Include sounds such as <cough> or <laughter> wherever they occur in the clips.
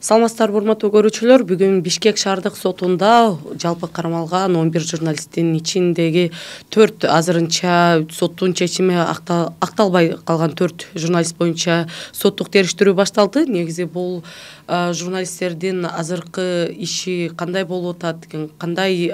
саламатсыздарбы урматтуу көрүүчүлөр бүгүн бишкек шаардык сотунда жалпы кармалган он бир журналисттин ичиндеги төрт азырынча соттун чечими акталбай калган төрт журналист боюнча соттук териштирүү башталды негизи бул журналисттердин азыркы иши кандай болуп атат кандай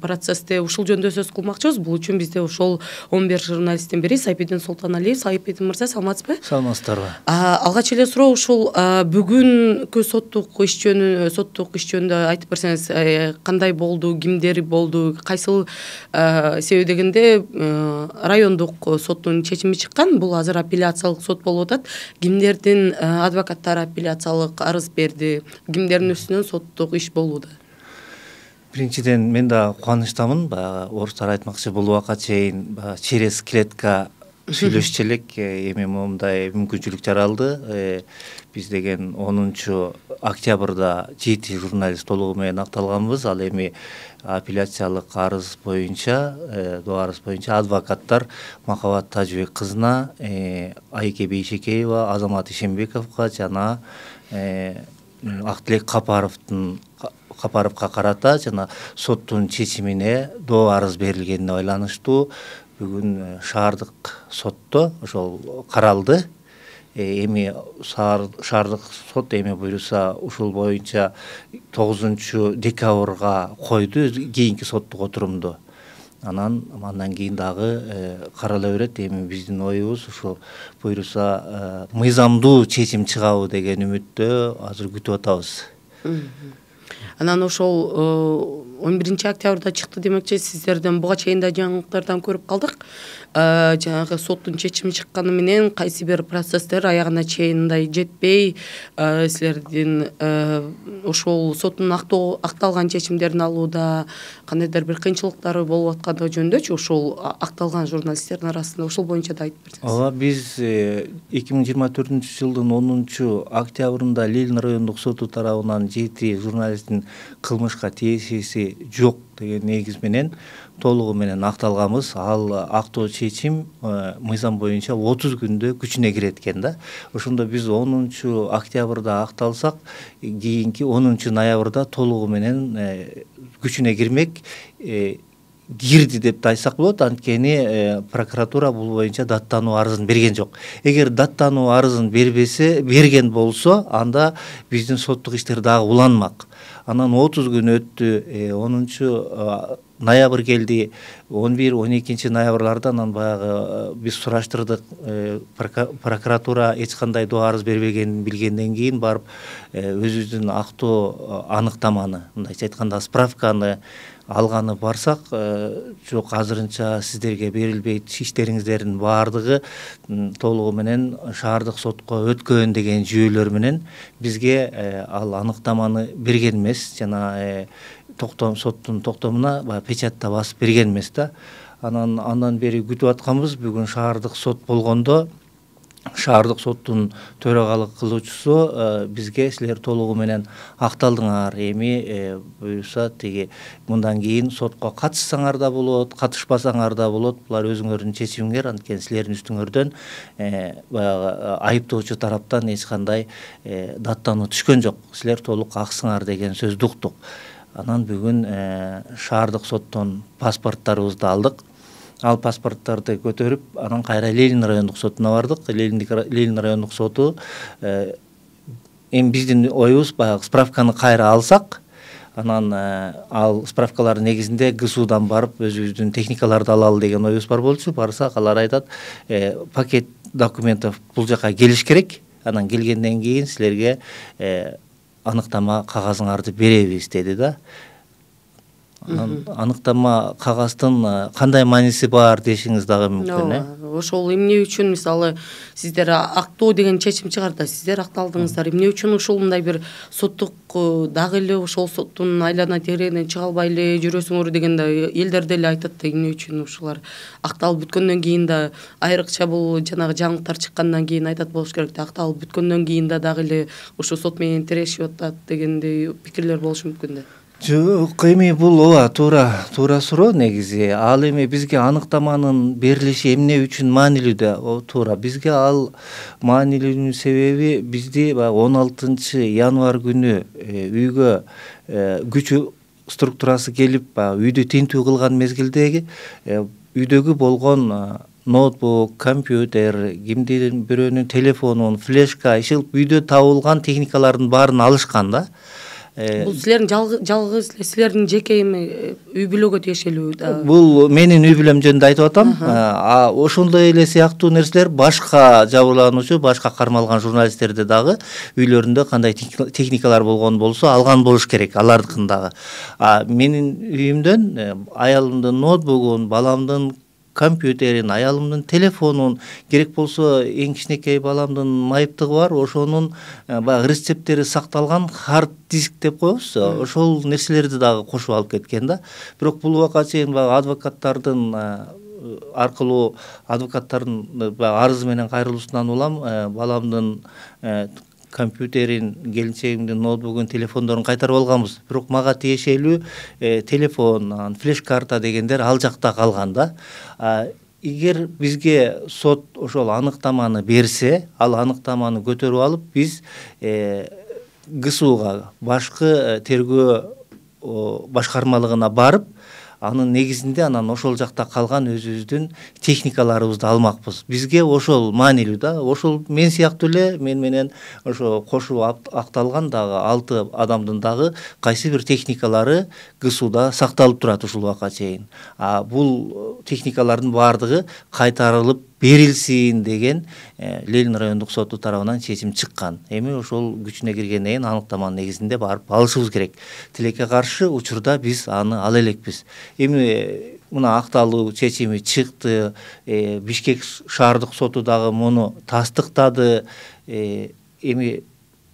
процессте ушул жөнүндө сөз кылмакчыбыз бул үчүн бизде ошол он бир журналисттин бири сайпидин султаналиев сайипбидин мырза саламатсызбы саламатсыздарбы алгач эле суроо ушул бүгүнкү соттук иш жөнүндө соттук иш жөнүндө айтып берсеңиз э, кандай болду кимдер болду кайсыл себеби дегенде э, райондук соттун чечими чыккан бул азыр апелляциялык сот болуп атат кимдердин э, адвокаттары апелляциялык арыз берди кимдердин үстүнөн соттук иш болууда биринчиден мен дагы кубанычтамын баягы орустар айтмакчы бул убакка чейин баягы через клетка сүйлөшчү элек эми моундай мүмкүнчүлүк жаралды биз деген онунчу октябрда жети журналист толугу менен акталганбыз ал эми апелляциялык арыз боюнча доо арыз боюнча адвокаттар махабат тажыбек кызына айке бейшекеева азамат ишенбековго жана Э, актилек капаровдун капаровго карата жана соттун чечимине до арыз берілгеніне байланыштуу Бүгін э, шаардық сотто ошол қаралды. Э, эми шаардык сот эми буюрса ушул боюнча тогузунчу декабрга койду кийинки соттук отурумду анан андан кийин дагы э, карала берет эми биздин оюбуз ушул буюрса э, мыйзамдуу чечим чыгабы деген үмүттө азыр күтүп атабыз анан ошол э, он биринчи октябрда чыкты демекчи сиздерден буга чейин да жаңылыктардан көрүп калдык Э, жанагы соттун чечими чыкканы менен кайсы бир процесстер аягына чейин мындай жетпей э, силердин э, ошол соттун акталган чечимдерин алууда кандайдыр бир кыйынчылыктар болуп аткандыгы жөнүндөчү ошол акталган журналисттердин арасында ушул боюнча да айтып берсеңиз ооба биз эки миң жыйырма төртүнчү жылдын онунчу октябрында лилин райондук соту тарабынан жети журналисттин кылмышка тиешеси жок деген негізменен толығыменен ақталғанбыз ал э, актоо чечим э, мыйзам бойынша отуз күндө күчүнө кирет экен да ошондо биз онунчу октябрда акталсак кийинки онунчу ноябрда толугу менен э, күчүнө кирмек кирди деп да айтсак болот анткени э, прокуратура бул боюнча даттануу арызын берген жок эгер даттануу арызын бербесе берген болсо анда биздин соттук иштер дагы уланмак анан отуз күн өттү э, онунчу ноябрь келди он бир он экинчи ноябрларда анан баягы э, биз сураштырдык прокуратура эч кандай доо арыз бербегенин билгенден кийин барып өзүбүздүн актоо аныктаманы мындайча айтканда справканы алғаны барсақ ә, жоқ сиздерге сіздерге берілбейді баардыгы толугу менен шаардык сотко өткөн деген жүйөлөр менен бизге э, ал аныктаманы берген эмес жана ә, э, токтом соттун токтомуна баягы печатьта басып берген эмес да анан андан бери күтүп атканбыз бүгүн шаардык сот болгондо шаардык соттун төрагалык кылуучусу э, бизге силер толугу менен акталдыңар эми э, буюрса тиги мындан кийин сотко катышсаңар да болот катышпасаңар да болот булар өзүңөрдүн чечимиңер анткени силердин үстүңөрдөн э, баягы айыптоочу тараптан эч кандай даттануу түшкөн жок силер толук аксыңар деген сөздү уктук анан бүгүн шаардык соттон паспорттарыбызды алдык ал паспорттарды көтеріп анан кайра ленин райондук сотуна бардык ленин райондук соту э, эми биздин оюбуз баягы справканы кайра алсак анан э, ал справкалардын негизинде гсудан барып өзүбүздүн техникаларды алалы деген оюбуз бар болчу барсак алар айтат э, пакет документов бул жака келиш керек анан келгенден кийин силерге аныктама кагазыңарды беребиз деди да анан аныктама кагаздын э, кандай мааниси бар дешиңиз дагы мүмкүн э ошол эмне үчүн мисалы сиздер актоо деген чечим чыгарды д сиздер акталдыңыздар эмне үчүн ушул мындай бир соттук э, дагы эле ошол соттун айлана тегерегинен чыга албай эле жүрөсүңөр деген да элдер деле айтат да эмне үчүн ушулар акталып бүткөндөн кийин да айрыкча бул жанагы жаңылыктар чыккандан кийин айтат болуш керек да акталып бүткөндөн кийин да дагы эле ушу сот менен тирешип атат дегендей пикирлер болушу мүмкүн да жок эми бул ооба туура туура суроо негизи ал эми бизге аныктаманын берилиши эмне үчүн маанилүү да туура бизге ал маанилүүнүн себеби бизди баягы он алтынчы январь күнү э, үйгө э, күч структурасы келип баягы үйдү тинтүү кылган мезгилдеги э, үйдөгү болгон ноутбук компьютер кимдин бирөөнүн телефонун флешка иши кылып үйдө табылган техникалардын баарын алышкан да Э, бул силердин жалгыз эле силердин жеке эми үй бүлөгө тиешелүү да бул менин үй бүлөм жөнүндө айтып атам э, ошондой эле сыяктуу нерселер башка жабырлануучу башка кармалган журналисттерде дагы үйлөрүндө кандай техникалар болгон болсо алган болуш керек алардыкын дагы менин үйүмдөн э, аялымдын ноутбугун баламдын компьютерин аялымдын телефонун керек болсо эң кичинекей баламдын майыптыгы бар ошонун э, баягы рецепттери сакталган хард диск деп коебуз ошол нерселерди дагы кошуп алып кеткен да бирок бул убакка чейин баягы адвокаттардын э, аркылуу адвокаттардын э, баягы арызы менен кайрылуусунан улам баламдын компьютерин келинчегимдин ноутбугун телефондорун кайтарып алганбыз бирок мага тиешелүү э, телефон анан флеш карта дегендер ал жакта калган да эгер бизге сот ошол аныктаманы берсе ал аныктаманы көтөрүп алып биз э, гсуга башкы э, тергөө башкармалыгына барып анын негизинде анан ошол жакта калган өзүбүздүн техникаларыбызды алмакпыз бизге ошол маанилүү да ошол мен сыяктуу эле мен менен ошо кошуп акталган дагы алты адамдын дагы кайсы бир техникалары гсуда сакталып турат ушул убакка чейин а бул э, техникалардын баардыгы кайтарылып берилсин деген э, ленин райондук соту тарабынан чечим чыккан эми ошол күчүнө киргенден кийин аныктаманын негизинде барып алышыбыз керек тилекке каршы учурда биз аны ала элекпиз эми э, мына акталуу чечими чыкты э, бишкек шаардык соту дагы муну тастыктады эми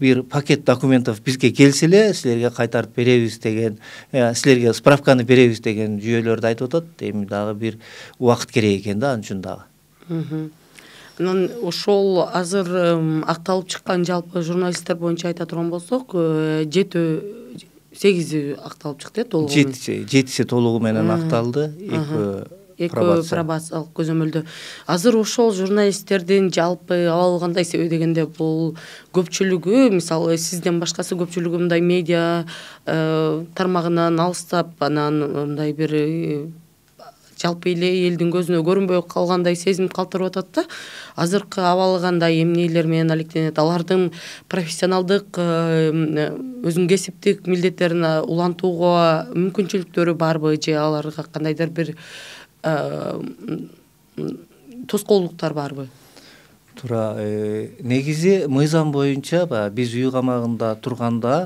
бир пакет документов бизге келсе эле силерге кайтарып беребиз деген силерге справканы беребиз деген жүйөлөрдү айтып атат эми дагы бир убакыт керек экен да ал үчүн дагы анан ошол азыр акталып чыккан жалпы журналисттер боюнча айта турган болсок э, жетөө сегизи акталып чыкты э толугу мененжети жетиси толугу менен акталды экөөкөө пробациялык көзөмөлдө азыр ошол журналисттердин жалпы абалы кандай себеби дегенде бул көпчүлүгү мисалы сизден башкасы көпчүлүгү мындай медиа э, тармагынан алыстап анан мындай бир э, жалпы эле элдин көзүнө көрүнбөй калгандай сезим калтырып атат да азыркы абалы кандай эмнелер менен алектенет алардын профессионалдык э, э, өзүнүн кесиптик милдеттерин э, улантууга мүмкүнчүлүктөрү барбы же аларга кандайдыр бир тоскоолдуктар барбы туура негизи мыйзам боюнча баягы биз үй камагында турганда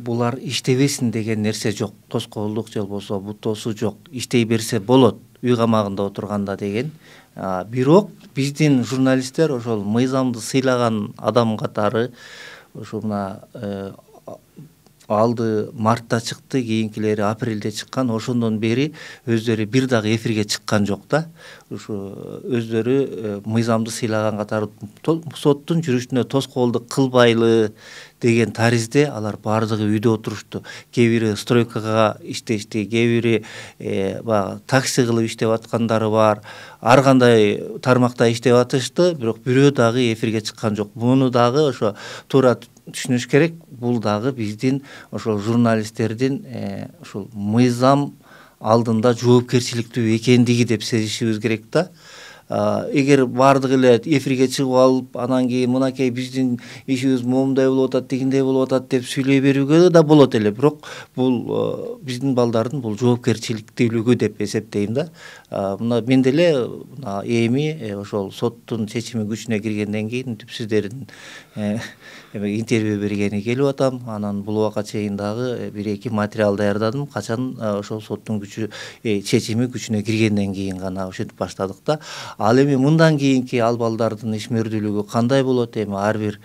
булар иштебесин деген нерсе жок тоскоолдук же болбосо бутоосу жок иштей берсе болот үй камагында отурганда деген бирок биздин журналисттер ошол мыйзамды сыйлаган адам катары ушу мына э, алды мартта чыкты кийинкилери апрелде чыккан ошондон бери өздөрү бир дагы эфирге чыккан жок да ушу э, өздөрү э, мыйзамды сыйлаган катары соттун жүрүшүнө тоскоолдук кылбайлы деген таризде алар баардыгы үйдө отурушту кээ стройкаға стройкага иштешти кээ бири баягы такси кылып иштеп аткандары бар ар кандай тармакта иштеп атышты бирок бирөө дагы эфирге чыккан жок муну дагы ошо туура түшүнүш керек бул дагы биздин ошол журналисттердин ушул мыйзам алдында жоопкерчиликтүү экендиги деп сезишибиз керек да эгер баардыгы эле эфирге чыгып алып анан кийин мынакей биздин ишибиз моундай болуп атат тигиндей болуп атат деп сүйлөй берүүгө да болот эле бирок бул биздин балдардын бул жоопкерчиликтүүлүгү деп эсептейм да мына мен деле мына эми э, ошол соттун чечими күчүнө киргенден кийин сиздердин э, эмеге интервью бергени келип атам анан бул убакка чейин дагы э, бир эки материал даярдадым качан ошол соттун күчү чечими күчүнө киргенден кийин гана ушинтип баштадык да ал эми мындан кийинки балдардын ишмердүүлүгү кандай болот эми ар бир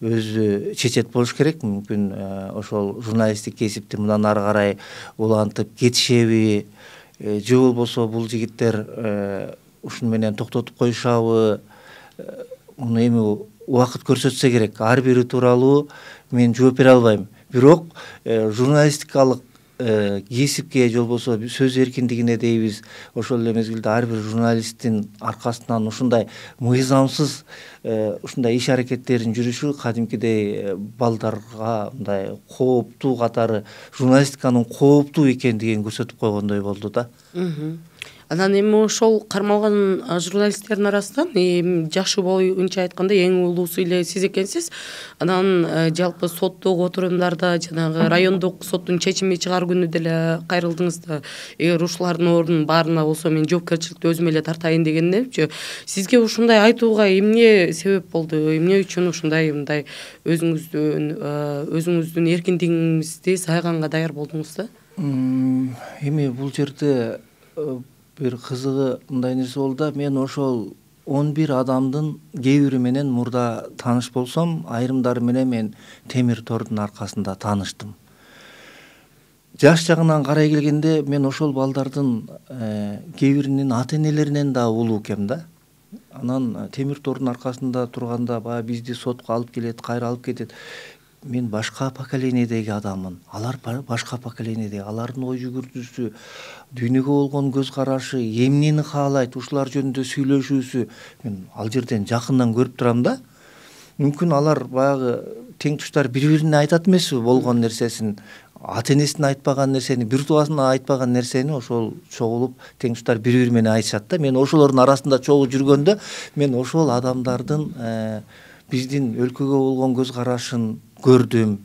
өзү чечет болуш керек мүмкүн э, ошол журналисттик кесипти мындан ары карай улантып кетишеби э, же болбосо бул жигиттер э, ушуну менен токтотуп коюшабы муну эми убакыт көрсөтсө керек ар бири тууралуу мен жооп бере албайм бирок журналистикалык Э, кесипке же болбосо сөз эркиндигине дейбиз ошол эле мезгилде ар бир журналисттин аркасынан ушундай мыйзамсыз э, ушундай иш аракеттердин жүрүшү кадимкидей э, балдарга мындай кооптуу катары журналистиканын кооптуу экендигин көрсөтүп койгондой болду да анан эми ошол кармалган журналисттердин арасынан и жашы боюнча айтканда эң улуусу эле сиз экенсиз анан э, жалпы соттук отурумдарда жанагы райондук соттун чечими чыгар күнү деле кайрылдыңыз да эгер ушулардын ордун баарына болсо мен жоопкерчиликти өзүм эле тартайын деген депчи сизге ушундай айтууга эмне себеп болду эмне үчүн ушундай мындай өзүңүздүн э, өзүңүздүн эркиндигиңизди сайганга даяр болдуңуз да эми бул жерде э, бир кызыгы мындай нерсе болду мен ошол 11 бир адамдын кээ бири менен мурда тааныш болсом айрымдары менен мен темир тордун аркасында тааныштым жаш жагынан карай келгенде мен ошол балдардын э, кээ биринин ата энелеринен да улуу экенмин да анан э, темир тордун аркасында турганда баягы бизди сотко алып келет кайра алып кетет мен башка поколениедеги адаммын алар башка поколениедеги алардын ой жүгүртүүсү дүйнөгө болгон көз карашы эмнени каалайт ушулар жөнүндө сүйлөшүүсү мен ал жерден жакындан көрүп турам да мүмкүн алар баягы тең туштар бири бирине айтат эмеспи болгон нерсесин ата энесине айтпаган нерсени бир тубасына айтпаган нерсени ошол чогулуп тең туштар бири бири менен айтышат да мен ошолордун арасында чогуу жүргөндө мен ошол адамдардын биздин өлкөгө болгон көз карашын көрдүм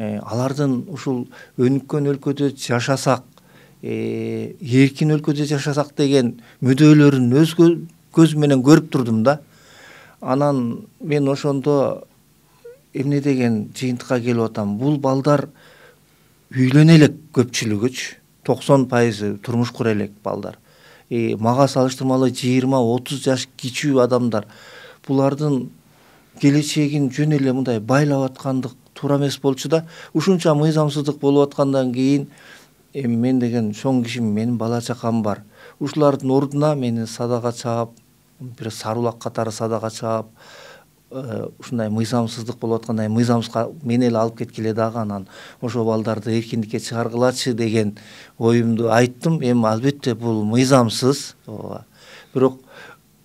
алардын ушул өнүккөн өлкөдө жашасак эркин өлкөдө жашасак деген мүдөөлөрүн өз көзүм менен көрүп турдум да анан мен ошондо эмне деген жыйынтыкка келип атам бул балдар үйлөнө элек көпчүлүгүчү токсон пайызы турмуш кура элек балдар э, мага салыштырмалуу жыйырма отуз жаш кичүү адамдар булардын келечегин жөн эле мындай байлап аткандык туура эмес болчу да ушунча мыйзамсыздык болуп аткандан кийин эми мен деген чоң кишим менин бала чакам бар ушулардын ордуна мени садага чаап бир сарулак катары садага чаап э, ушундай мыйзамсыздык болуп аткандай мыйзамсызга мени эле алып кеткиле дагы анан ошол балдарды эркиндикке чыгаргылачы деген оюмду айттым эми албетте бул мыйзамсыз ооба бирок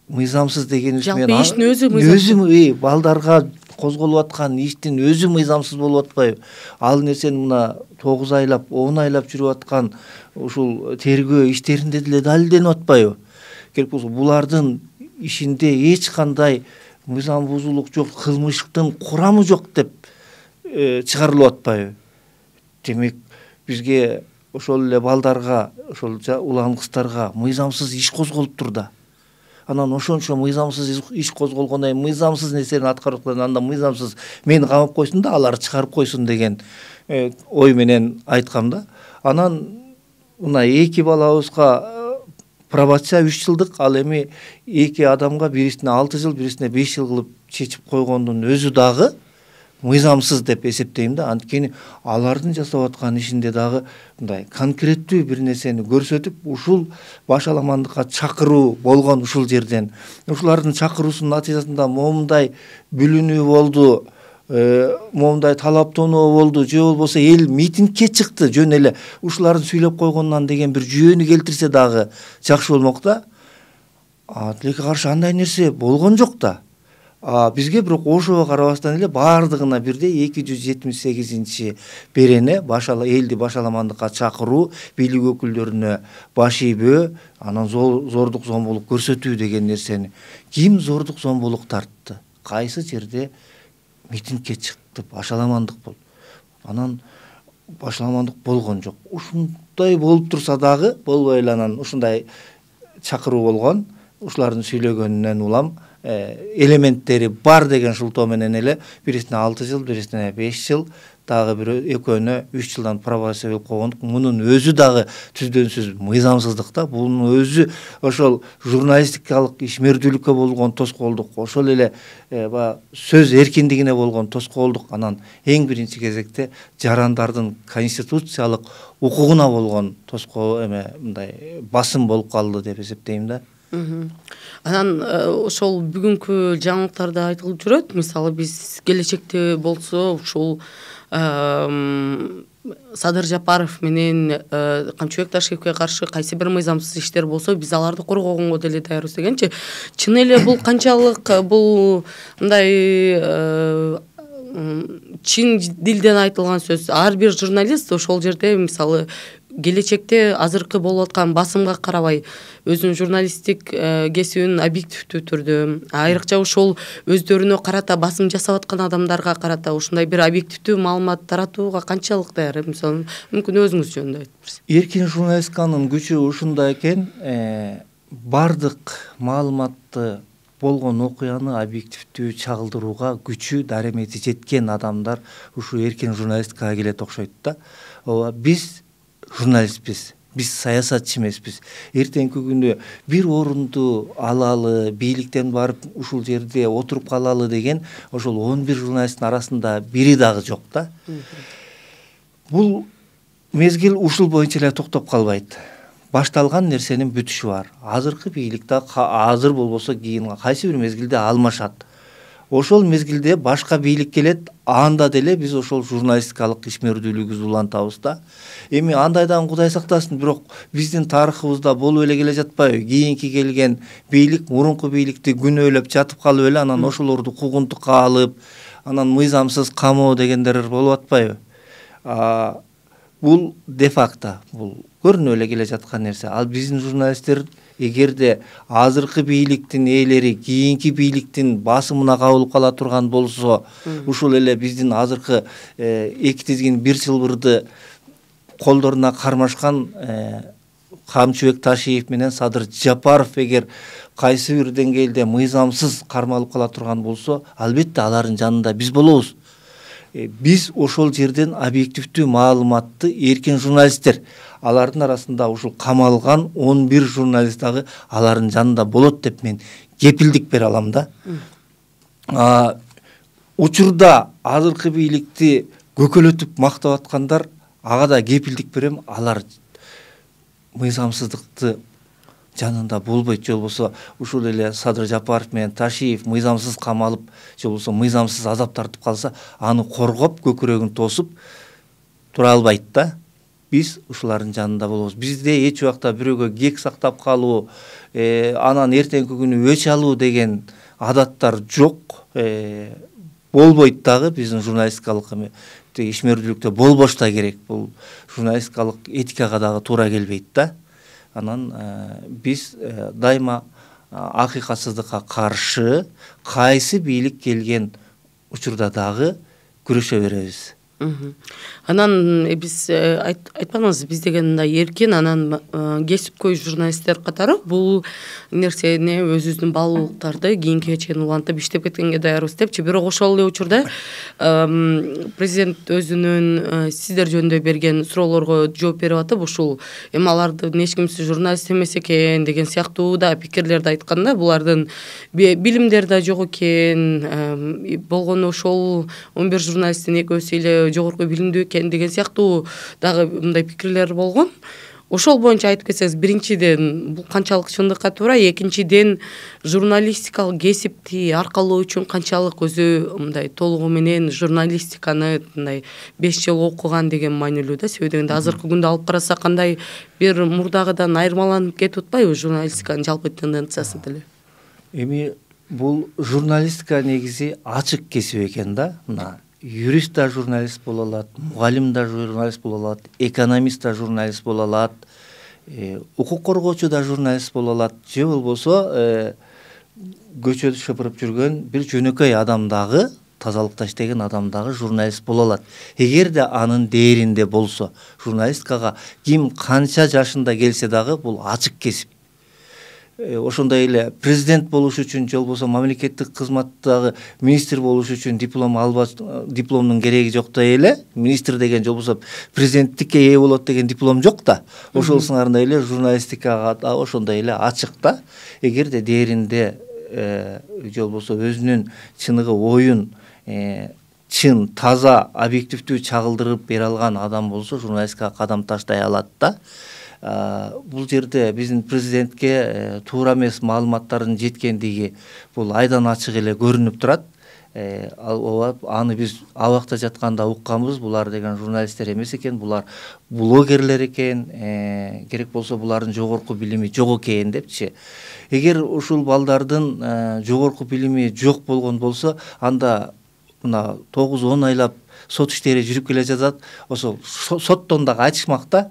мыйзамсыз деген үчүн жалпы иштин өзү өзү балдарга козголуп аткан иштин өзү мыйзамсыз болуп атпайбы ал нерсени мына тогуз айлап он айлап жүрүп аткан ушул тергөө иштеринде деле далилденип атпайбы керек болсо булардын ишинде эч кандай мыйзам бузуулук жок кылмыштын курамы жок деп э, чыгарылып атпайбы демек бизге ошол эле балдарга ошол улан кыздарга мыйзамсыз иш козголуптур да анан ошончо мыйзамсыз иш козголгондон кийин мыйзамсыз нерсени аткарып анда мыйзамсыз мени камап койсун да алар чыгарып койсун деген э, ой менен айткам да анан мына эки балабызга э, пробация үч жылдык ал эми эки адамга бирисине алты жыл бирисине беш жыл кылып чечип койгондун өзү дагы мыйзамсыз деп эсептейм да анткени алардын жасап аткан ишинде дагы мындай конкреттүү бир нерсени көрсөтүп ушул башаламандыкка чакыруу болгон ушул жерден ушулардын чакыруусунун натыйжасында моундай бүлүнүү болду э, моундай тоноо болду же болбосо эл митингке чыкты жөн эле ушулардын сүйлөп койгонунан деген бир жүйөнү келтирсе дагы жакшы болмок да тилекке каршы андай нерсе болгон жок да а, бизге бирок ошого карабастан эле баардыгына бирдей эки жүз жетимиш сегизинчи берене башала элди башаламандыкка чакыруу бийлик өкүлдөрүнө баш ийбөө анан зордук зомбулук көрсөтүү деген нерсени ким зордук зомбулук тартты кайсы жерде митингке чыкты башаламандык бол. анан башаламандык болгон жок ушундай болуп турса дагы болбой эле анан ушундай чакыруу болгон ушулардын сүйлөгөнүнөн улам элементтери бар деген шылтоо менен эле бирисине алты жыл бирисине беш жыл дагы бир экөөнө үч жылдан пробация берип койгондук мунун өзү дагы түздөнсүз мыйзамсыздык да бунун өзү ошол журналистикалык ишмердүүлүккө болгон тоскоолдук ошол эле баягы сөз эркиндигине болгон тоскоолдук анан эң биринчи кезекте жарандардын конституциялык укугуна болгон тоскоол эме мындай басым болуп калды деп эсептейм да анан э, ошол бүгүнкү жаңылыктарда айтылып жүрөт мисалы биз келечекте болсо ушул садыр жапаров менен э, камчыбек ташиевке каршы кайсы бир мыйзамсыз иштер болсо биз аларды коргогонго деле даярбыз дегенчи чын эле бул канчалык э, бул мындай чын дилден айтылган сөз ар бир журналист ошол жерде мисалы келечекте азыркы болуп аткан басымга карабай өзүнүн журналисттик э, кесибин объективдүү түрдө айрыкча ошол өздөрүнө карата басым жасап аткан адамдарга карата ушундай бир объективдүү маалымат таратууга канчалык даяр э, мисалы мүмкүн өзүңүз жөнүндө айтып берсеңиз эркин журналистиканын күчү ушунда экен э, баардык маалыматты болгон окуяны объективдүү чагылдырууга күчү дарамети жеткен адамдар ушул эркин журналистикага келет окшойт да ооба биз журналистпиз биз саясатчы эмеспиз эртеңки күнү бир орунду алалы бийликтен барып ушул жерде отырып қалалы деген ошол 11 бир журналисттин арасында бири дагы жок да бул мезгил ушул боюнча эле токтоп калбайт башталган нерсенин бүтүшү бар азыркы бийлик да азыр болбосо кийин кайсы бир мезгилде алмашат ошол мезгилде башка бийлик келет анда деле биз ошол журналистикалык ишмердүүлүгүбүздү улантабыз да эми андайдан кудай сактасын бирок биздин тарыхыбызда болуп эле келе жатпайбы кийинки келген бийлик мурунку бийликти күнөөлөп жатып калып эле анан ошолорду куугунтукка алып анан мыйзамсыз камоо дегендер болуп атпайбы бул де факто бул көрүнүп эле келе жаткан нерсе ал биздин журналисттер Егер де азыркы бийликтин ээлери кийинки бийликтин басымына кабылып кала турган болсо ушул эле биздин азыркы э, эки тизгин бир шылбырды колдоруна кармашкан э, камчыбек ташиев менен садыр жапаров эгер кайсы бир деңгээлде мыйзамсыз кармалып кала турган болсо албетте алардын жанында биз болобуз э, биз ошол жерден объективдүү маалыматты эркин журналисттер алардын арасында ушул камалган он бир журналист дагы алардын жанында болот деп мен кепилдик бере алам да учурда азыркы бийликти көкөлөтүп мактап аткандар ага да кепилдик берем алар мыйзамсыздыкты жанында болбойт же болбосо ушул эле садыр жапаров менен ташиев мыйзамсыз камалып же болбосо мыйзамсыз азап тартып калса аны коргоп көкүрөгүн тосуп тура албайт да биз ушулардын жанында болобуз бизде эч убакта бирөөгө кек сактап калуу э, анан эртеңки күнү өч алуу деген адаттар жок э, болбойт дагы биздин журналистикалык ишмердүүлүктө болбош да керек бул журналистикалык этикага дагы туура келбейт да анан э, биз дайыма акыйкатсыздыкка каршы кайсы бийлик келген учурда дагы күрөшө беребиз анан э, биз э, айтпадыңызбы биз деген мындай эркин анан э, кесипкөй журналисттер катары бул нерсени өзүбүздүн баалуулуктарды кийинкиге чейин улантып иштеп кеткенге даярбыз депчи бирок ошол эле учурда президент өзүнүн сиздер жөнүндө берген суроолорго жооп берип атып ушул эми алардын эч кимиси журналист эмес экен деген сыяктуу да пикирлерди айткан да булардын билимдери да жок экен болгону ошол он бир журналисттин экөөсү эле жогорку билимдүү экен деген сыяктуу дагы мындай пикирлер болгон ошол боюнча айтып кетсеңиз биринчиден бул канчалык чындыкка туура экинчиден журналистикалык кесипти аркалоо үчүн канчалык өзү мындай толугу менен журналистиканы мындай беш жыл окуган деген маанилүү да себеби дегенде азыркы күндө алып карасак кандай бир мурдагыдан айырмаланып кетип атпайбы журналистиканын жалпы тенденциясы деле эми бул журналистика негизи ачык кесип экен да мына юрист та журналист бола алады мұғалім да журналист бола алады экономист да журналист боло алат э, укук коргоочу да журналист бола алат же болбосо э, көчөдө шыпырып жүргөн бир жөнөкөй адам дагы тазалыкта иштеген адам журналист боло алат эгерде анын дээринде болсо журналисткаға ким канча жашында келсе дагы бул ачык кесип ошондой эле президент болуш үчүн же болбосо мамлекеттик кызматтагы министр болуш үчүн диплом алба дипломдун кереги жоктой эле министр деген же болбосо президенттикке ээ болот деген диплом жок да ошол сыңарында эле журналистикага ошондой эле ачык да эгерде дээринде э, же болбосо өзүнүн чыныгы оюн э, чын таза объективдүү чагылдырып бере алган адам болсо журналистикага кадам таштай алат да бұл жерде біздің президентке туура эмес маалыматтардын жеткендиги бул айдан ачык эле көрүнүп турат ал аны биз абакта жатканда укканбыз булар деген журналисттер эмес экен булар блогерлер экен керек болсо булардын жогорку билими жок экен депчи эгер ушул балдардын жогорку билими жок болгон болсо анда мына тогуз он айлап сот иштери жүрүп келе жатат ошол соттон дагы айтышмак да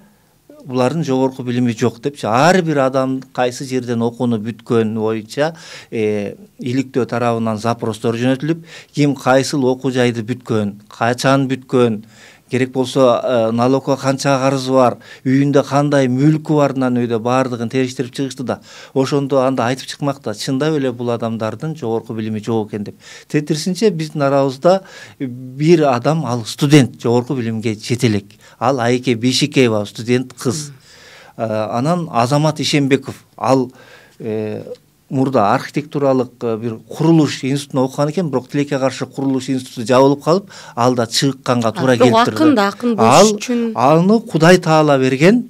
булардын жогорку билими жок депчи ар бир адам қайсы жерден окууну бүткөн боюнча э, иликтөө тарабынан запростор жөнөтүлүп ким кайсыл окуу жайды бүткөн качан бүткөн керек болса э, налогқа қанша қарызы бар үйінде қандай мүлкі бар анан өйдө баардыгын териштирип чыгышты да ошондо анда айтып чыкмак да чындап эле бул адамдардын жогорку билими жок экен деп Тетірсінше биздин арабызда э, бир адам ал студент жогорку билимге жете элек ал айеке бейшекеева студент кыз э, анан азамат ишенбеков ал мурда архитектуралык э, бир курулуш институтунда окуган экен бирок тилекке каршы курулуш институту жабылып калып ал да чыкканга туура келип акын да акын болуш үчүн аны кудай таала берген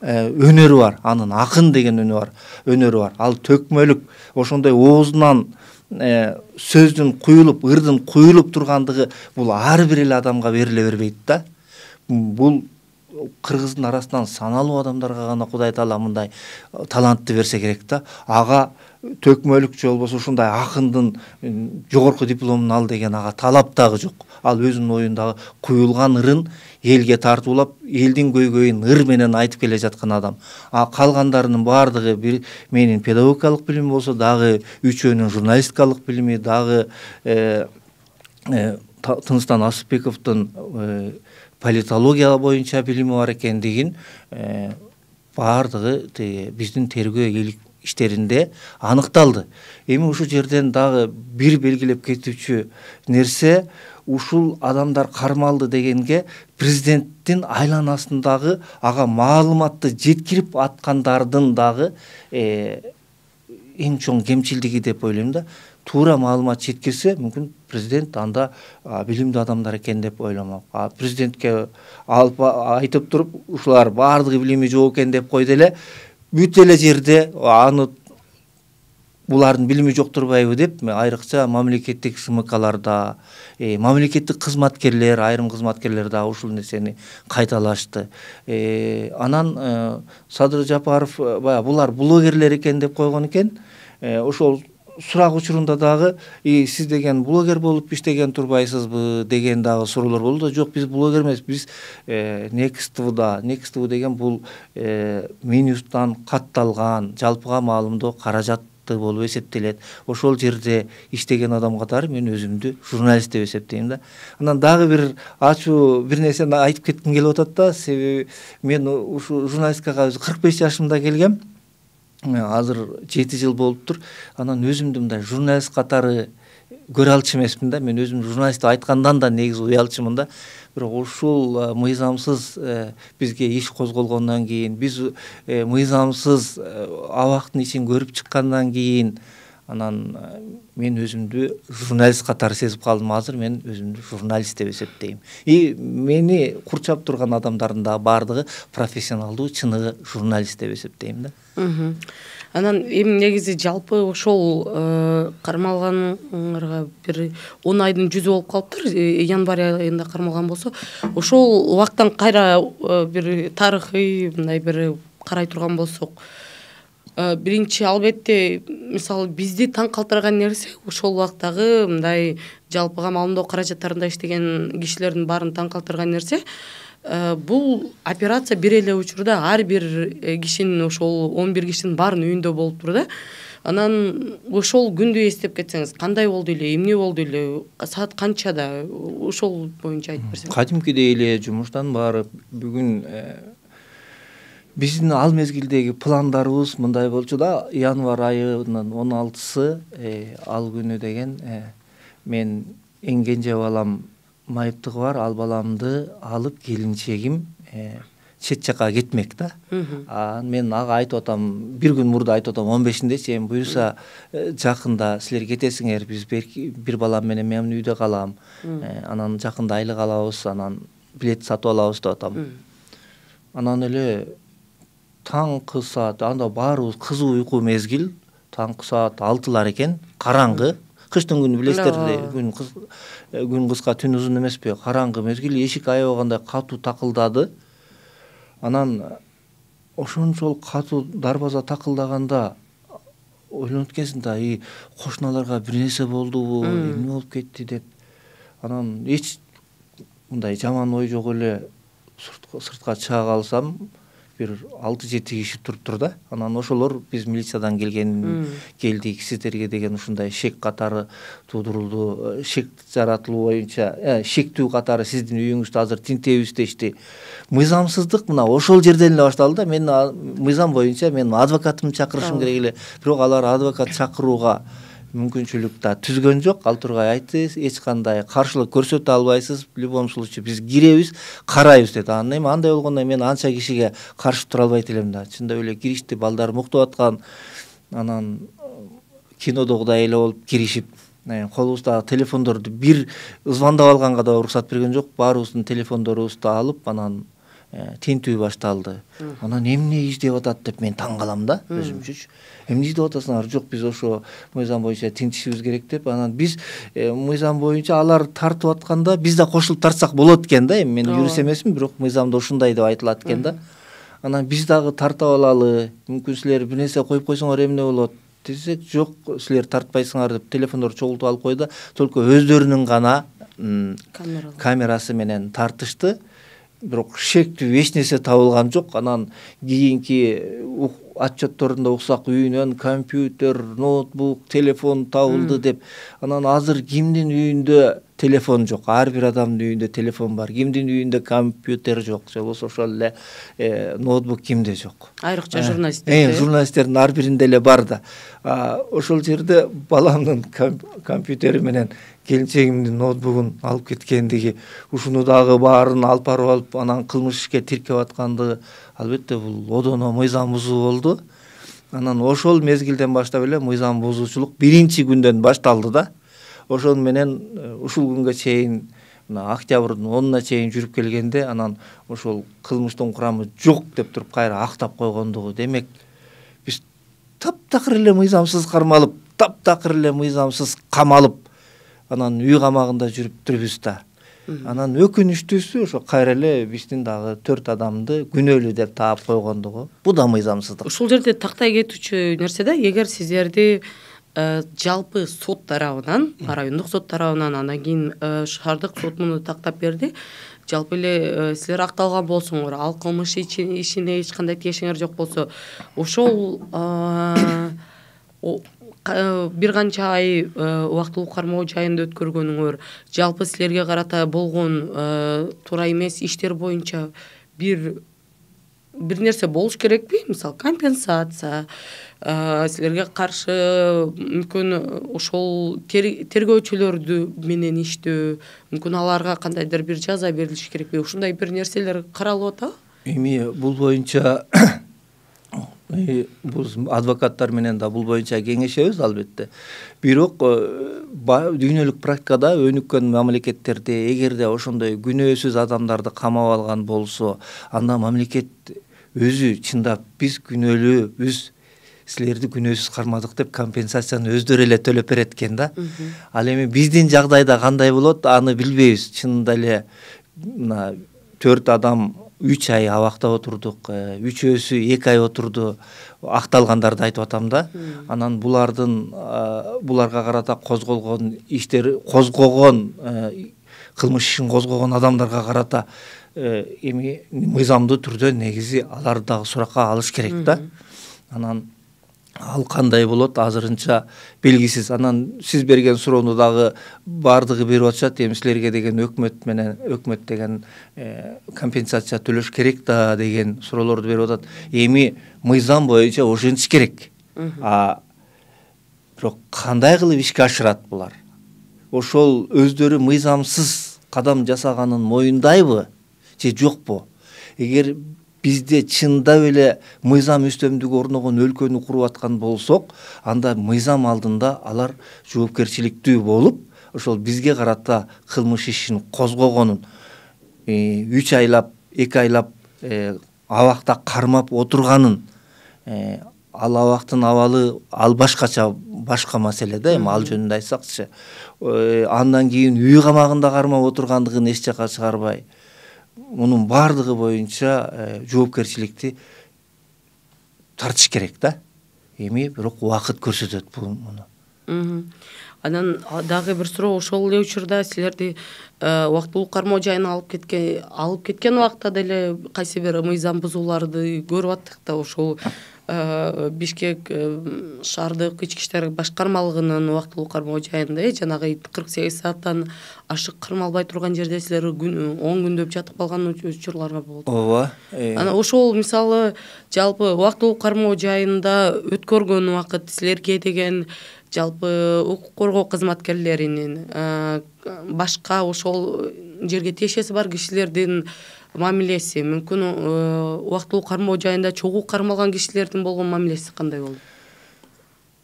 э, өнөрү бар анын акын деген өнү бар өнөрү бар ал төкмөлүк ошондой оозунан э, сөздүн куюлуп ырдын куюлуп тургандыгы бул ар бир эле адамга бериле бербейт да бул қырғыздың арасынан саналу адамдарға ғана құдай тағала мындай талантты берсе керек та аға төкмөлікші жол болса ушундай ақындың жогорку дипломун ал деген ага талап дагы жок ал өзүнүн оюндагы куюлган ырын елге тартуулап елдің көйгөйүн ыр менен айтып келе жаткан адам а қалғандарының бардығы бир менин педагогикалык билимим болсо дагы үчөөнүн журналистикалык билими дагы тыныстан асылбековдун политология боюнча билими бар экендигин баардыгы тиги биздин тергөө илик иштеринде аныкталды эми ушул жерден дагы бир белгилеп кетүүчү нерсе ушул адамдар кармалды дегенге президенттин айланасындагы ага маалыматты жеткирип аткандардын дагы эң чоң кемчилдиги деп ойлойм да туура маалымат жеткирсе мүмкүн президент анда билимдүү адамдар экен деп а президентке алып айтып туруп ушулар баардыгы билими жок экен деп койду эле бүт эле жерде аны булардын билими жок турбайбы деп айрыкча мамлекеттик смкларда э, мамлекеттик кызматкерлер айрым кызматкерлер дагы ушул нерсени кайталашты э, анан э, садыр жапаров баягы булар блогерлер экен деп койгон экен ошол сурак учурунда дагы сиз деген блогер болуп иштеген турбайсызбы деген дагы суроолор болду жок биз блогер эмес биз да деген бул э, менюстан катталган жалпыга маалымдоо қаражатты болуп эсептелет ошол жерде иштеген адам катары мен өзүмдү журналист деп эсептейм да анан дагы бир ачуу бир нерсени айтып кетким келип атат да себеби мен ушу журналистикага өзү кырк беш жашымда келгем азыр жети жыл болуп тур анан өзүмдү мындай журналист катары көрө алчу эмесмин да мен өзүм журналист айткандан да негизи уялчумун да бирок ушул мыйзамсыз э, бизге иш козголгондон кийин биз э, мыйзамсыз э, абактын ичин көрүп чыккандан кийин анан э, мен өзімді журналист қатары сезіп қалдым азыр мен өзімді журналист деп есептеймін и мені құрчап тұрған адамдардың да баардыгы профессионалдуу чыныгы журналист деп эсептейм да анан эми негизи жалпы ошол кармалганыңарга э, бир он айдын жүзү болуп калыптыр э, январь айында кармалган болсо ошол убакыттан кайра бир тарыхый мындай бир карай турган болсок ә, э, биринчи албетте мисалы бизди таң калтырган нерсе ошол убактагы мындай жалпыга маалымдоо каражаттарында иштеген кишилердин баарын таң калтырган нерсе ә, э, бул операция бир эле учурда ар бир э, кишинин ошол он бир кишинин баарынын үйүндө болуптур да анан ошол күндү эстеп кетсеңиз кандай болду эле эмне болду эле саат канчада ошол боюнча айтып берсеңиз кадимкидей эле жумуштан барып бүгүн биздин ал мезгилдеги пландарыбыз мындай болчу да январь айынын он алтысы э, ал күнү деген э, мен эң кенже балам майыптыгы бар ал баламды алып келинчегим чет э, жака кетмек да мен ага айтып атам бир күн мурда айтып атам он бешиндечи эми буюрса жакында силер кетесиңер биз бир балам менен мен үйдө калам анан жакында айлык алабыз анан билет сатып алабыз деп атам анан эле таңкы саат анда баарыбыз кызуу уйку мезгил таңкы саат алтылар экен караңгы кыштын күнү билесиздер э, э, күн кыска түн узун эмеспи караңгы мезгил эшик аябагандай катуу такылдады анан э, ошончолук катуу дарбаза такылдаганда ойлонот экенсиң да и кошуналарга бир нерсе болдубу эмне болуп кетти деп анан эч мындай жаман ой жок эле сыртка чыга калсам бир алты жети киши туруптур да анан ошолор биз милициядан келген келдик сиздерге деген ушундай шек катары туудурулду э, шек жаратылуу боюнча э, шектүү катары сиздин үйүңүздү азыр тинтебиз дешти мыйзамсыздык мына ошол жерден эле башталды да мен мыйзам боюнча мен адвокатымды чакырышым керек эле бирок алар адвокат чакырууга мүмкүнчүлүк да түзгөн жок ал тургай айтты эч кандай каршылык көрсөтө албайсыз в любом случае биз киребиз карайбыз деди анан эми андай болгондо мен анча кишиге каршы тура албайт элем да чындап эле киришти балдар муктап аткан анан кинодогудай эле болуп киришип колубуздагы телефондорду бир звондоп алганга да уруксат берген жок баарыбыздын телефондорубузду алып анан тінтүү башталды анан эмне издеп атат деп мен таң калам да өзүмчүчү эмне издеп атасыңар жок биз ошо мыйзам боюнча тинтишибиз керек деп анан биз мыйзам боюнча алар тартып атканда биз да кошулуп тартсак болот экен да эми мен юрист эмесмин бирок мыйзамда ушундай деп айтылат экен да анан биз дагы тартып алалы мүмкүн силер бир нерсе коюп койсоңор эмне болот десек жок силер тартпайсыңар деп телефондорду чогултуп алып койду да только өздөрүнүн гана камерасы менен тартышты бирок шектүү эч нерсе табылган жок анан кийинки отчетторунда уксак үйүнөн компьютер ноутбук телефон табылды деп анан азыр кимдин үйүндө телефон жок ар бир адамдын үйүндө телефон бар кимдин үйүндө компьютер жок же болбосо ошол эле э, ноутбук кимде жок айрыкча э, журналисттерде э, журналисттердин ар биринде эле бар да ошол жерде баламдын компьютери менен келинчегимдин ноутбугун алып кеткендиги ушуну дагы баарын алып барып алып анан кылмыш ишке тиркеп аткандыгы албетте бул одоно мыйзам бузуу болду анан ошол мезгилден баштап эле мыйзам бузуучулук биринчи күндөн башталды да ошону менен э, ушул күнгө чейин мына октябрдын онуна чейин жүрүп келгенде анан ошол кылмыштын курамы жок деп туруп кайра актап койгондугу демек биз таптакыр эле мыйзамсыз кармалып таптакыр эле мыйзамсыз камалып анан үй камагында жүрүп турбуз да анан өкүнүчтүүсү ошо кайра эле биздин дагы төрт адамды күнөөлүү деп таап койгондугу бул да мыйзамсыздык ушул жерде тактай кетүүчү нерсе да эгер сиздерди э, жалпы сот тарабынан райондук сот тарабынан андан кийин э, шаардык сот муну тактап берди жалпы эле э, силер акталган болсоңор ал кылмыш ишине эч кандай тиешеңер жок болсо ошол Э, бир канча ай э, убактылуу кармоо жайында өткөргөнүңөр жалпы силерге карата болгон э, туура эмес иштер боюнча бир бир нерсе болуш керекпи мисалы компенсация силерге каршы мүмкүн ошол тергөөчүлөрдү менен иштөө мүмкүн аларга кандайдыр бир жаза берилиши керекпи ушундай бир нерселер каралып атабы эми бул боюнча биз адвокаттар менен да бул боюнча кеңешебиз албетте бирок э, дүйнөлүк практикада өнүккөн мамлекеттерде эгерде ошондой күнөөсүз адамдарды камап алган болсо анда мамлекет өзү чындап биз күнөөлүү биз силерди күнөөсүз кармадык деп компенсацияны өздөрү эле төлөп берет экен да ал эми биздин жагдайда кандай болот аны билбейбиз чынында эле мына төрт адам үч ай абакта отурдук э, үчөөсү эки ай отурду акталгандарды айтып атам да анан булардын э, буларга карата козголгон иштер козгогон кылмыш э, ишин козгогон адамдарга карата эми мыйзамдуу түрдө негизи аларды дагы суракка алыш керек да анан ал кандай болот азырынча белгисиз анан сиз берген суроону дагы баардыгы берип атышат эми силерге деген өкмөт менен өкмөт деген э, компенсация төлөш керек да деген суроолорду берип атат эми мыйзам боюнча ошентиш керек а бирок кандай кылып ишке ашырат булар ошол өздөрү мыйзамсыз кадам жасаганын моюндайбы же жокпу эгер Бізде чындап эле мыйзам үстөмдүгү орногон өлкөнү куруп аткан болсок анда мыйзам алдында алар жоопкерчиликтүү болуп ошол бизге карата кылмыш ишин козгогонун үч айлап эки айлап э, абакта кармап отурганын э, ал абактын абалы ал башкача башка маселе да эми ал жөнүндө айтсакчы э, андан кийин үй камагында кармап отургандыгын эч жака чыгарбай Оның барлығы бойынша жауапкершілікті тартыш керек да? эми бирок убакыт көрсөтөт бул муну анан дагы бир суроо ошол эле учурда силерди убактылуу кармоо жайына алып кеткен алып кеткен убакта деле кайсы бир мыйзам бузууларды көрүп аттык да ошол Э, бишкек э, шаардык ички иштер башкармалыгынын убактылуу кармоо жайында э жанагы кырк сегиз сааттан ашык кармалбай турган жерде силер он күндөп жатып калган учурлар болот ооба э. анан ошол мисалы жалпы убактылуу кармоо жайында өткөргөн убакыт силерге деген жалпы укук коргоо кызматкерлеринин башка ошол жерге тиешеси бар кишилердин мамилеси мүмкүн э, убактылуу кармоо жайында чогуу кармалган кишилердин болгон мамилеси кандай болду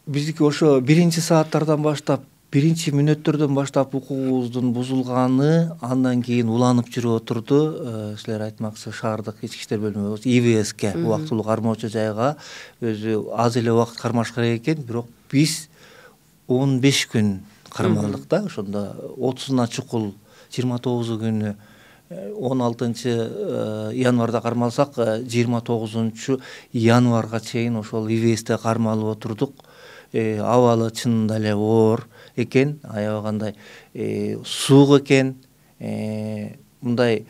биздики ошо биринчи сааттардан баштап биринчи мүнөттөрдөн баштап укугубуздун бузулганы андан кийин уланып жүрүп отурду э, силер айтмакчы шаардык ички иштер бөлүмү ивске убактылуу кармоочу жайга өзү аз эле убакыт кармаш керек экен бирок биз он беш күн кармалдык да ошондо отузуна чукул жыйырма тогузу күнү 16 э, январда кармалсак 29 э, январга чейин ошол ивесте кармалып отурдук э, абалы чынында эле оор экен аябагандай суук экен мындай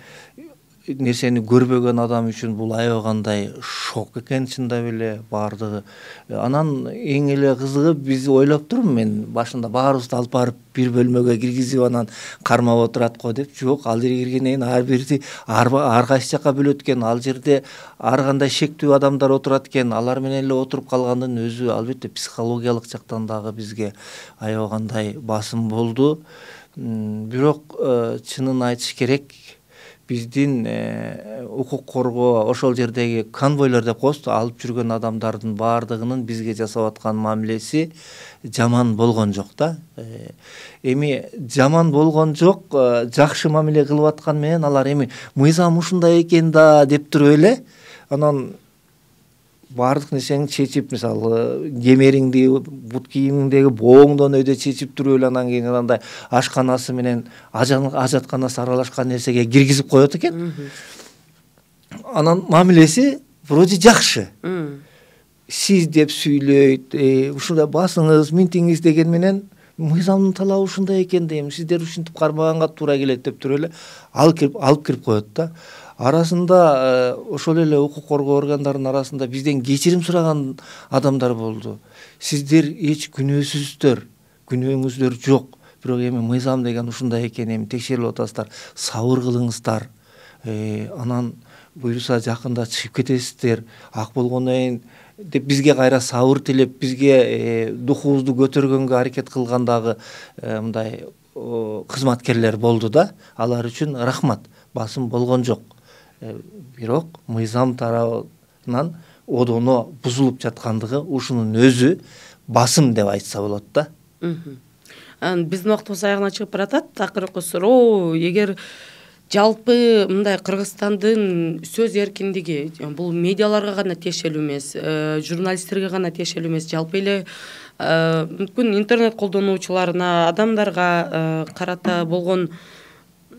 нерсени көрбөгөн адам үчүн бул аябагандай шок экен чындап эле баардыгы э, анан эң эле кызыгы биз ойлоптурмун мен башында баарыбызды алып барып бир бөлмөгө киргизип анан кармап отурат го деп жок ал жерге киргенден кийин ар бири ар кайсы жака бөлөт экен ал жерде ар кандай шектүү адамдар отурат экен алар менен эле отуруп калгандын өзү албетте психологиялык жактан дагы бизге аябагандай басым болду бирок э, чынын айтыш керек биздин э, укук коргоо ошол жердеги конвойлор деп коебуз алып жүргөн адамдардын баардыгынын бизге жасап аткан мамилеси жаман болгон жок да э, эми жаман болгон жок э, жакшы мамиле кылып аткан менен алар эми мыйзам ушундай экен да деп туруп эле анан баардык нерсеңи чечип мисалы кемериңди бут кийимиңдеги бооңдон өйдө чечип туруп эле анан кийин анандай ашканасы менен ажатканасы аралашкан нерсеге киргизип коет экен анан мамилеси вроде жакшы сиз деп сүйлөйт э, ушундай басыңыз минтиңиз деген менен мыйзамдын талабы ушундай экен дейм сиздер ушинтип кармаганга туура келет деп туруп эле ал кирип алып кирип коет да арасында э, ошол эле укук коргоо органдарынын арасында бизден кечирим сураган адамдар болду сиздер эч күнөөсүзсүздөр күнөөңүздөр жок бирок эми мыйзам деген ушундай экен эми текшерилип атасыздар сабыр кылыңыздар э, анан буюрса жакында чыгып кетесиздер ак болгондон кийин деп бизге кайра сабыр тилеп бизге э, духубузду көтөргөнгө аракет кылган дагы мындай кызматкерлер болду да алар үчүн рахмат басым болгон жок Э, бирок мыйзам тарабынан одоно бузулуп жаткандыгы ушунун өзү басым деп айтса болот да анан биздин убактыбыз аягына чыгып баратат акыркы суроо эгер жалпы мындай кыргызстандын сөз эркиндиги э, бул медиаларга гана тиешелүү эмес э, журналисттерге гана тиешелүү эмес жалпы эле мүмкүн интернет колдонуучуларына адамдарга карата болгон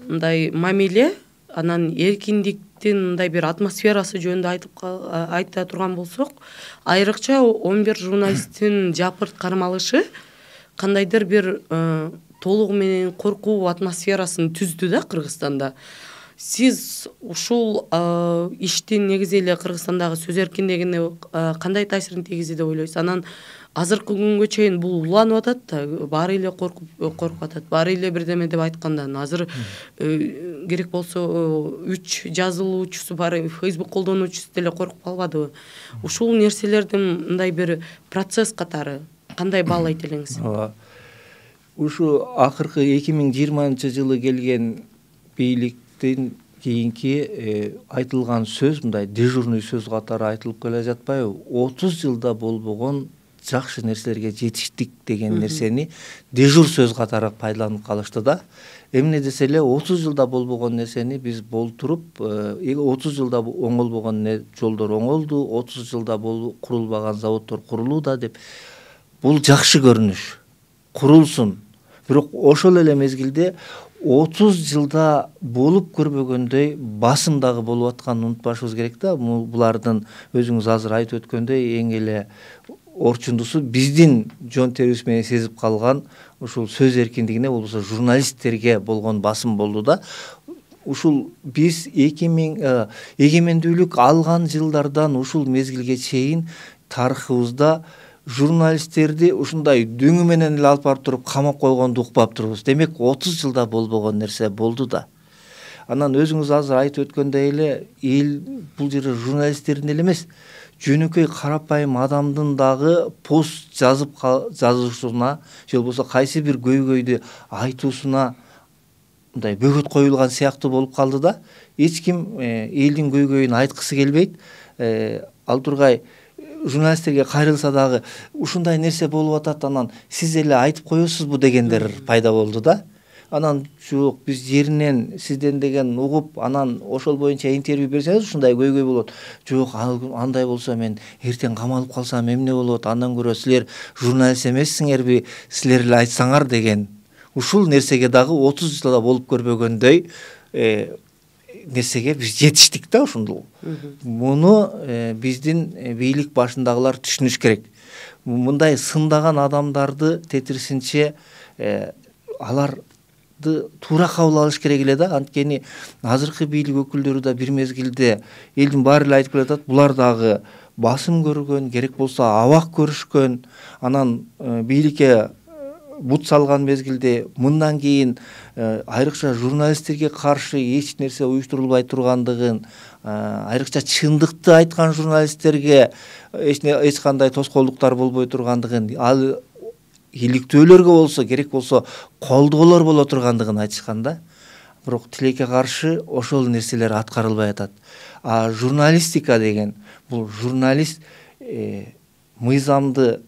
мындай мамиле анан эркиндик мындай бир атмосферасы жөнүндө айтып айта турган болсок айрыкча он бир журналисттин <coughs> жапырт кармалышы кандайдыр бир толугу менен коркуу атмосферасын түздү да кыргызстанда сиз ушул иштин негизи эле кыргызстандагы сөз эркиндигине кандай таасирин тийгизди деп ойлойсуз анан азыркы күнгө чейин бул уланып атат да баары эле коркуп э, коркуп атат баары эле бирдеме деп айткандан азыр э, керек болсо э, үч жазылуучусу бар фейсбук колдонуучусу деле коркуп калбадыбы ушул нерселердин мындай бир процесс катары кандай <coughs> баалайт элеңиз ооба ушу акыркы эки миң жыйырманчы жылы келген бийликтин кийинки айтылган сөз мындай дежурный сөз катары айтылып келе жатпайбы отуз жылда болбогон жақсы нәрселерге жетіштік деген нерсени дежур сөз қатары пайдаланып калышты да эмне десе эле отуз жылда болбогон нерсени биз болтуруп э, отуз жылда оңолбогон жолдор оңолду отуз жылда курулбаган заводдор курулууда деп бул жакшы көрүнүш курулсун бирок ошол эле мезгилде отуз жылда болуп көрбөгөндөй басым дагы болуп атканын унутпашыбыз керек да булардын өзүңүз азыр айтып өткөндөй эң эле орчундусу биздин жон терибиз менен сезип калган ушул сөз эркиндигине болбосо журналисттерге болгон басым болду да ушул биз эки миң э, эгемендүүлүк алган жылдардан ушул мезгилге чейин тарыхыбызда журналисттерди ушундай дүңү менен эле алып барып туруп камап койгонду укпаптырбыз демек отуз жылда болбогон нерсе болду да анан өзүңүз азыр айтып өткөндөй эле эл бул жерде журналисттердин эле эмес жөнекей қарапайым адамдың дағы пост жазып жазушысына же болса қайсы бир көйгөйдү айтуусуна мындай бөгөт қойылған сияқты болып қалды да эч елдің элдин айтқысы келбейді келбейт ал тургай журналисттерге қайрылса дағы ушундай нерсе болуп атат анан сиз эле айтып коесузбу дегендер пайда болду да анан жок биз жеринен сизден деген угуп анан ошол боюнча интервью берсеңиз ушундай көйгөй болот жок андай болсо мен эртең камалып калсам эмне болот андан көрө силер журналист эмессиңерби силер эле айтсаңар деген ушул нерсеге дагы отуз жылда болуп көрбөгөндөй э, нерсеге биз жетиштик да ошондол муну э, биздин э, бийлик башындагылар түшүнүш керек мындай сындаган адамдарды тетирисинче алар туура кабыл алыш керек эле да анткени азыркы бийлик өкүлдөрү да бир мезгилде элдин баары эле айтып келе булар дагы басым көргөн керек болсо абак көрүшкөн анан э, бийликке э, бут салган мезгилде мындан кийин э, айрыкча журналисттерге каршы эч нерсе уюштурулбай тургандыгын айрыкча чындыкты айткан журналисттерге эч кандай тоскоолдуктар болбой тургандыгын ал иликтөөлөргө болсо керек болсо колдоолор боло тургандыгын айтышкан да бирок тилекке каршы ошол нерселер аткарылбай атат а журналистика деген бул журналист э, мыйзамды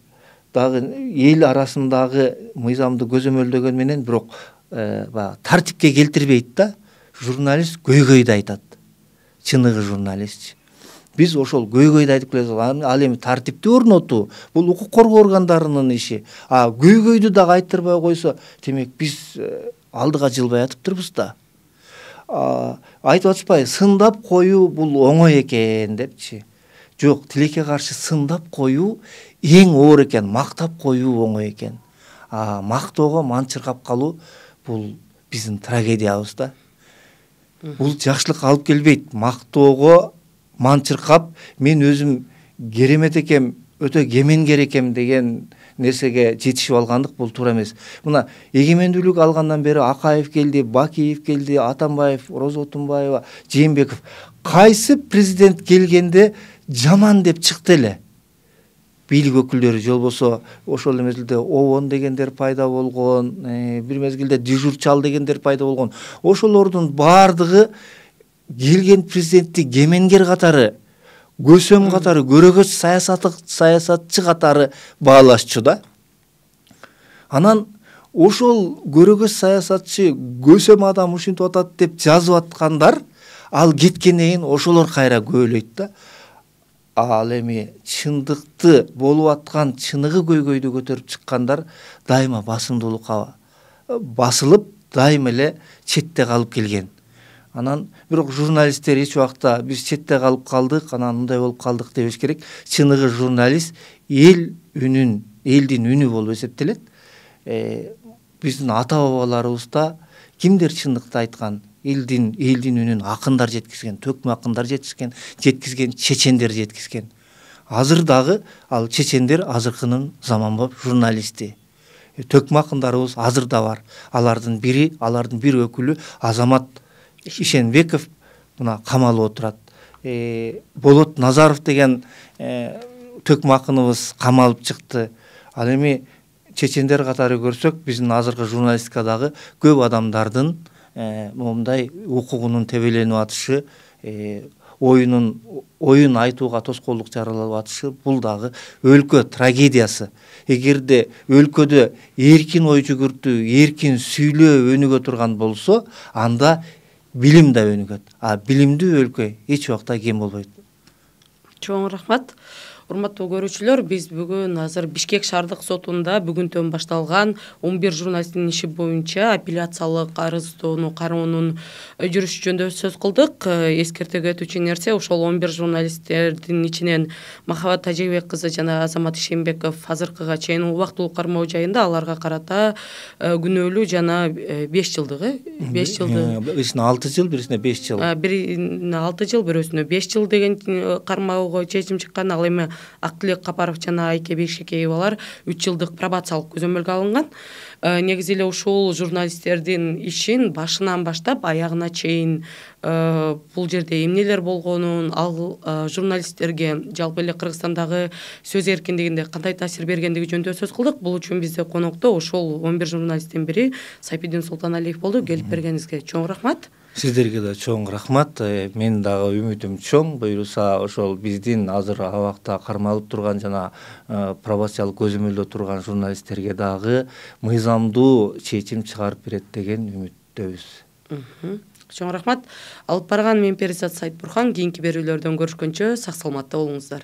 дагы эл арасындагы мыйзамды көзөмөлдөгөн менен бирок э, баягы тартипке келтирбейт да журналист көйгөйдү айтат чыныгы журналистчи биз ошол көйгөйдү айтып келе ал эми тартипти орнотуу бул укук коргоо органдарынын иши а көйгөйдү дагы айттырбай койсо демек биз э, алдыга жылбай атыптырбыз да айтып атышпайбы сындап коюу бул оңой экен депчи жок тилекке каршы сындап коюу эң оор экен мактап коюу оңой экен а мактоого манчыркап калуу бул биздин трагедиябыз да бул жакшылыкка алып келбейт мактоого ман мен өзім керемет екем өте кеменгер экем деген нерсеге жетишип алгандык бул туура эмес мына эгемендүүлүк алгандан бери акаев келди бакиев келди атамбаев роза отунбаева жээнбеков кайсы президент келгенде жаман деп чыкты эле бийлик өкүлдөрү же болбосо ошол мезгилде обон дегендер пайда болгон э, бир мезгилде дежурчал дегендер пайда болгон ошолордун баардыгы келген президентті кеменгер қатары көсем қатары көрөгөз саясаты саясатчы қатары баалашчу да анан ошол көрөгөз саясатчы көсөм адам ушинтип атат деп жазып аткандар ал кеткенден кийин ошолор кайра күбөлөйт да ал эми чындыкты болуп аткан чыныгы көйгөйдү көтөрүп чыккандар дайыма басымдуулукка басылып дайыма эле четте калып келген анан бирок журналисттер эч убакта биз четте калып калдык анан мындай болуп калдык дебеш керек чыныгы журналист эл үнүн элдин үнү болуп эсептелет э, биздин ата бабаларыбыз да кимдер чындыкты айткан элдин элдин үнүн акындар жеткизген төкмө акындар жеткизген жеткизген чечендер жеткизген азыр дагы ал чечендер азыркынын заманбап журналисти э, төкмө акындарыбыз азыр да бар алардын бири алардын бир өкүлү азамат ишенбеков мына қамалып отырады ә, болот назаров деген ә, э, төкмақыныбыз қамалып шықты ал эми чечендер катары көрсөк биздин азыркы журналистикадагы көп адамдардын ә, э, моундай укугунун тебеленип атышы ә, оюнун оюн айтууга тоскоолдук жаралып атышы бул дагы өлкө трагедиясы эгерде өлкөдө эркин ой жүгүртүү эркин сүйлөө өнүгө турган болсо анда билим да өнүгөт а билимдүү өлкө эч убакта кем болбойт чоң рахмат урматтуу көрүүчүлөр биз бүгүн азыр бишкек шаардык сотунда бүгүнтөн башталган он бир журналисттин иши боюнча апелляциялык арыздону кароонун жүрүшү жөнүндө сөз кылдык э, эскерте кетүүчү нерсе ошол он бир журналисттердин ичинен махабат тажибек кызы жана азамат ишенбеков азыркыга чейин убактылуу кармоо жайында аларга карата э, күнөөлүү жана э, беш жылдык э беш жылдык бирсине алты жыл бирсине беш жыл бирине алты жыл бирөөсүнө беш жыл деген кармоого чечим чыккан ал эми актылек капаров жана айке бейшекеевалар үч жылдык пробациялык көзөмөлгө алынган э, негизи эле ушул журналисттердин ишин башынан баштап аягына чейин э, бул жерде эмнелер болгонун ал э, журналисттерге жалпы эле кыргызстандагы сөз эркиндигине кандай таасир бергендиги жөнүндө сөз кылдык бул үчүн бизде конокто ошол он бир журналисттин бири сайпидин султаналиев болду келип бергениңизге чоң рахмат сиздерге да чоң рахмат э, мен дагы үмүтүм чоң буюрса ошол биздин азыр абакта кармалып турган жана э, пробациялык көзөмөлдө турган журналисттерге дагы мыйзамдуу чечим чыгарып берет деген үмүттөбүз чоң рахмат алып барган мен перизат сайтбурхан кийинки берүүлөрдөн көрүшкөнчө сак саламатта болуңуздар